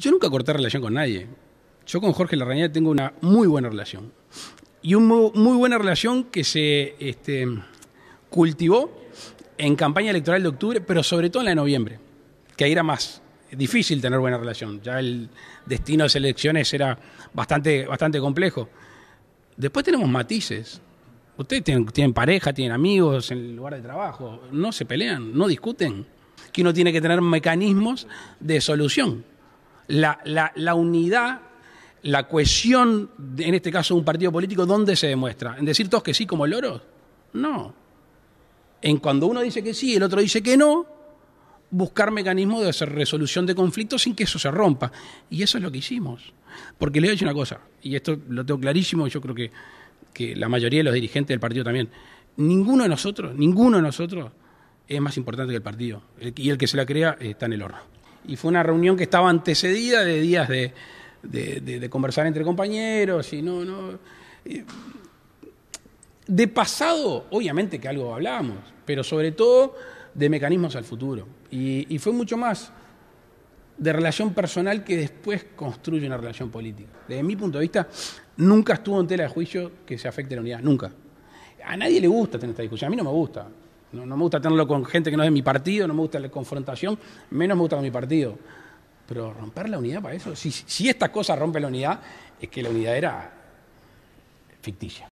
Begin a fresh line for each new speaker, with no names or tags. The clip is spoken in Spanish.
Yo nunca corté relación con nadie. Yo con Jorge Larrañá tengo una muy buena relación. Y una muy, buena relación que se este, cultivó en campaña electoral de octubre, pero sobre todo en la de noviembre, que ahí era más difícil tener buena relación. Ya el destino de las elecciones era bastante, bastante complejo. Después tenemos matices. Ustedes tienen, pareja, tienen amigos en el lugar de trabajo, no se pelean, no discuten. Que uno tiene que tener mecanismos de solución la, unidad, la cohesión, en este caso de un partido político, ¿dónde se demuestra? ¿En decir todos que sí como el oro? No. En cuando uno dice que sí, y el otro dice que no, buscar mecanismos de resolución de conflictos sin que eso se rompa. Y eso es lo que hicimos. Porque le voy a una cosa, y esto lo tengo clarísimo, yo creo que, que la mayoría de los dirigentes del partido también, ninguno de nosotros, ninguno de nosotros es más importante que el partido. y el que se la crea está en el horno y fue una reunión que estaba antecedida de días de, conversar entre compañeros y no, no. De pasado, obviamente que algo hablábamos, pero sobre todo de mecanismos al futuro. Y, y fue mucho más de relación personal que después construye una relación política. Desde mi punto de vista, nunca estuvo en tela de juicio que se afecte la unidad, nunca. A nadie le gusta tener esta discusión, a mí no me gusta. No, me gusta tenerlo con gente que no es de mi partido, no me gusta la confrontación, menos me gusta con mi partido. Pero romper la unidad para eso, si, si cosa rompe rompen la unidad, es que la unidad era ficticia.